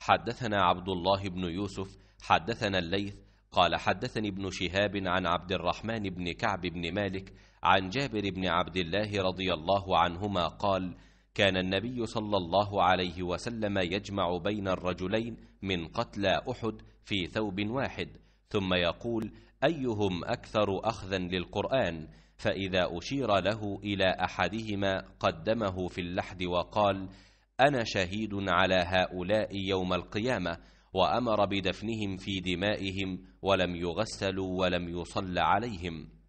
حدثنا عبد الله بن يوسف حدثنا الليث قال حدثني ابن شهاب عن عبد الرحمن بن كعب بن مالك عن جابر بن عبد الله رضي الله عنهما قال كان النبي صلى الله عليه وسلم يجمع بين الرجلين من قتلى احد في ثوب واحد ثم يقول ايهم اكثر اخذا للقران فاذا اشير له الى احدهما قدمه في اللحد وقال أنا شهيد على هؤلاء يوم القيامة وأمر بدفنهم في دمائهم ولم يغسلوا ولم يصل عليهم